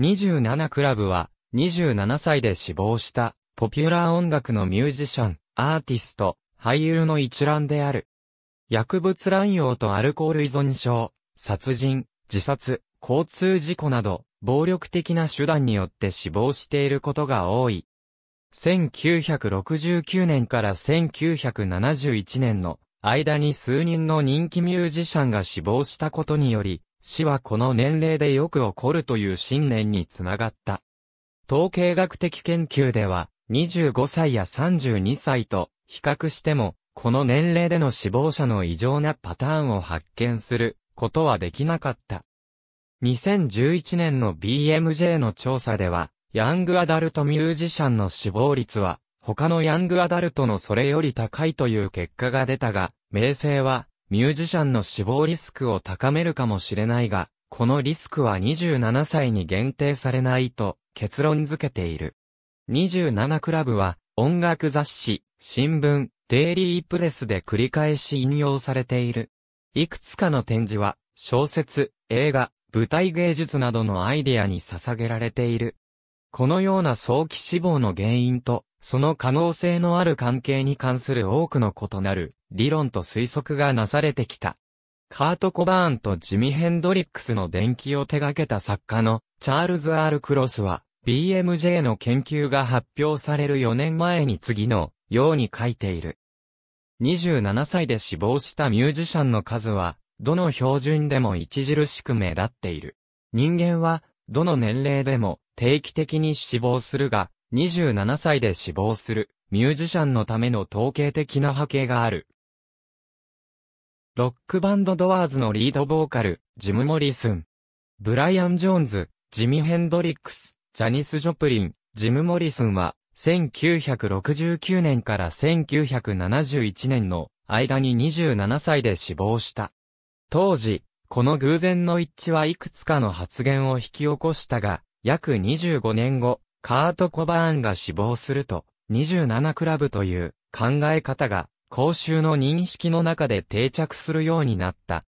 27クラブは、27歳で死亡した、ポピュラー音楽のミュージシャン、アーティスト、俳優の一覧である。薬物乱用とアルコール依存症、殺人、自殺、交通事故など、暴力的な手段によって死亡していることが多い。1969年から1971年の間に数人の人気ミュージシャンが死亡したことにより、死はこの年齢でよく起こるという信念につながった。統計学的研究では、25歳や32歳と比較しても、この年齢での死亡者の異常なパターンを発見することはできなかった。2011年の BMJ の調査では、ヤングアダルトミュージシャンの死亡率は、他のヤングアダルトのそれより高いという結果が出たが、名声はミュージシャンの死亡リスクを高めるかもしれないが、このリスクは27歳に限定されないと結論付けている。27クラブは音楽雑誌、新聞、デイリープレスで繰り返し引用されている。いくつかの展示は小説、映画、舞台芸術などのアイデアに捧げられている。このような早期死亡の原因と、その可能性のある関係に関する多くの異なる理論と推測がなされてきた。カート・コバーンとジミ・ヘンドリックスの伝記を手掛けた作家のチャールズ・アルクロスは、BMJ の研究が発表される4年前に次のように書いている。27歳で死亡したミュージシャンの数は、どの標準でも著しく目立っている。人間はどの年齢でも定期的に死亡するが、27歳で死亡するミュージシャンのための統計的な波形がある。ロックバンドドアーズのリードボーカル、ジム・モリスン。ブライアン・ジョーンズ、ジミ・ヘンドリックス、ジャニス・ジョプリン、ジム・モリスンは、1969年から1971年の間に27歳で死亡した。当時、この偶然の一致はいくつかの発言を引き起こしたが、約25年後、カート・コバーンが死亡すると、27クラブという考え方が公衆の認識の中で定着するようになった。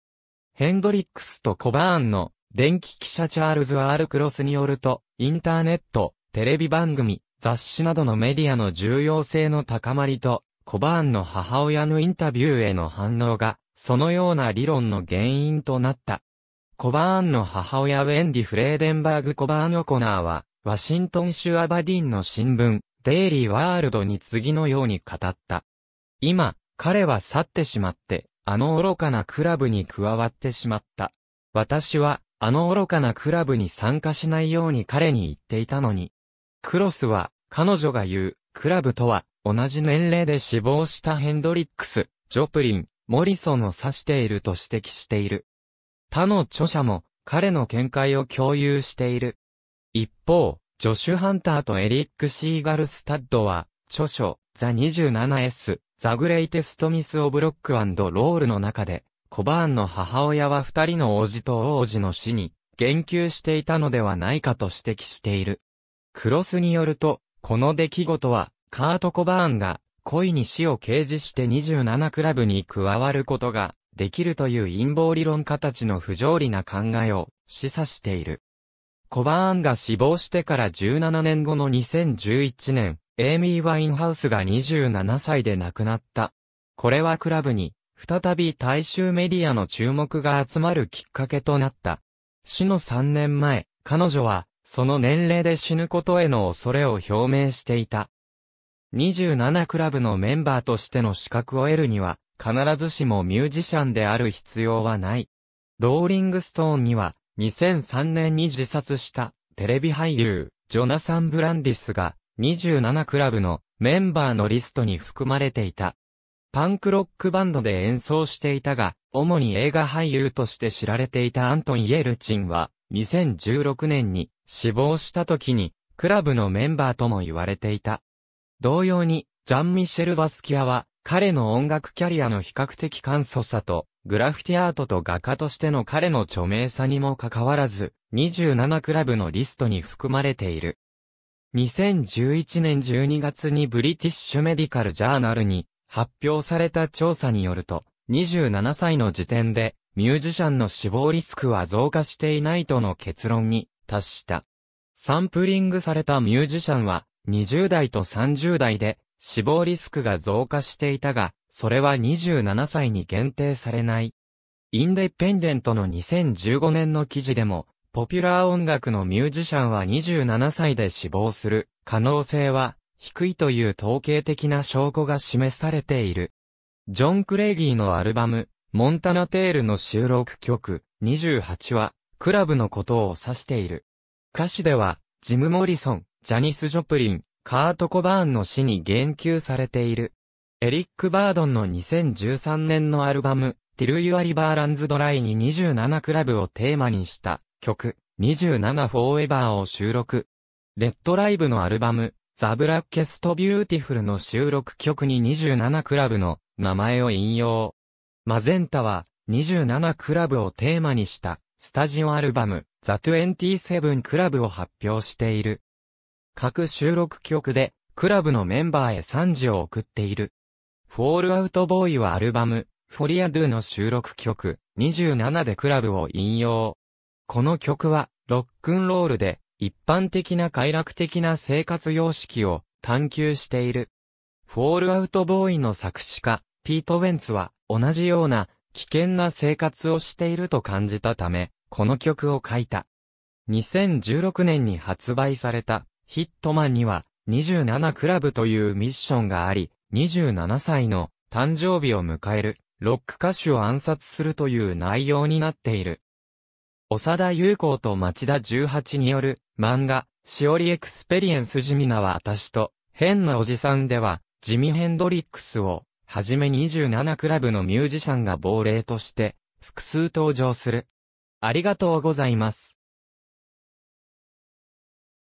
ヘンドリックスとコバーンの電気記者チャールズ・アール・クロスによると、インターネット、テレビ番組、雑誌などのメディアの重要性の高まりと、コバーンの母親のインタビューへの反応がそのような理論の原因となった。コバーンの母親ウェンディ・フレーデンバーグ・コバーン・オコナーは、ワシントン州アバディンの新聞、デイリー・ワールドに次のように語った。今、彼は去ってしまって、あの愚かなクラブに加わってしまった。私は、あの愚かなクラブに参加しないように彼に言っていたのに。クロスは、彼女が言う、クラブとは、同じ年齢で死亡したヘンドリックス、ジョプリン、モリソンを指していると指摘している。他の著者も彼の見解を共有している。一方、ジョシュ・ハンターとエリック・シーガルスタッドは、著書、ザ 27S、ザ・グレイテスト・ミス・オブ・ロック・アンド・ロールの中で、コバーンの母親は二人の王子と王子の死に、言及していたのではないかと指摘している。クロスによると、この出来事は、カート・コバーンが、恋に死を掲示して27クラブに加わることができるという陰謀理論家たちの不条理な考えを示唆している。コバーンが死亡してから17年後の2011年、エイミー・ワインハウスが27歳で亡くなった。これはクラブに、再び大衆メディアの注目が集まるきっかけとなった。死の3年前、彼女は、その年齢で死ぬことへの恐れを表明していた。27クラブのメンバーとしての資格を得るには、必ずしもミュージシャンである必要はない。ローリングストーンには、2003年に自殺したテレビ俳優、ジョナサン・ブランディスが、27クラブのメンバーのリストに含まれていた。パンクロックバンドで演奏していたが、主に映画俳優として知られていたアントン・イエルチンは、2016年に死亡した時に、クラブのメンバーとも言われていた。同様に、ジャン・ミシェル・バスキアは、彼の音楽キャリアの比較的簡素さと、グラフィティアートと画家としての彼の著名さにもかかわらず、27クラブのリストに含まれている。2011年12月にブリティッシュメディカルジャーナルに発表された調査によると、27歳の時点でミュージシャンの死亡リスクは増加していないとの結論に達した。サンプリングされたミュージシャンは20代と30代で死亡リスクが増加していたが、それは27歳に限定されない。インデペンデントの2015年の記事でも、ポピュラー音楽のミュージシャンは27歳で死亡する可能性は低いという統計的な証拠が示されている。ジョン・クレイギーのアルバム、モンタナ・テールの収録曲、28は、クラブのことを指している。歌詞では、ジム・モリソン、ジャニス・ジョプリン、カート・コバーンの死に言及されている。エリック・バードンの2013年のアルバム、ティル・ユア・リバー・ランズ・ドライに27クラブをテーマにした曲、27フォーエバーを収録。レッドライブのアルバム、ザ・ブラッケスト・ビューティフルの収録曲に27クラブの名前を引用。マゼンタは27クラブをテーマにしたスタジオアルバム、ザ・27クラブを発表している。各収録曲で、クラブのメンバーへ賛辞を送っている。フォールアウトボーイはアルバム、フォリアドゥの収録曲、27でクラブを引用。この曲は、ロックンロールで、一般的な快楽的な生活様式を探求している。フォールアウトボーイの作詞家、ピート・ウェンツは、同じような、危険な生活をしていると感じたため、この曲を書いた。2016年に発売された、ヒットマンには27クラブというミッションがあり、27歳の誕生日を迎えるロック歌手を暗殺するという内容になっている。長田優子と町田18による漫画、しおりエクスペリエンス地味なは私と、変なおじさんでは、ジミヘンドリックスを、はじめ27クラブのミュージシャンが亡霊として、複数登場する。ありがとうございます。